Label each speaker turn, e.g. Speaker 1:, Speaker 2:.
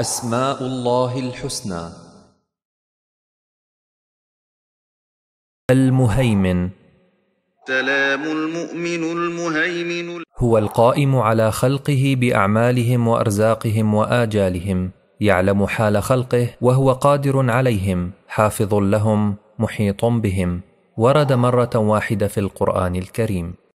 Speaker 1: أسماء الله الحسنى
Speaker 2: المهيمن
Speaker 3: سلام المؤمن
Speaker 2: المهيمن هو القائم على خلقه بأعمالهم وأرزاقهم وآجالهم يعلم حال خلقه وهو قادر عليهم حافظ لهم محيط بهم ورد مرة واحدة في القرآن الكريم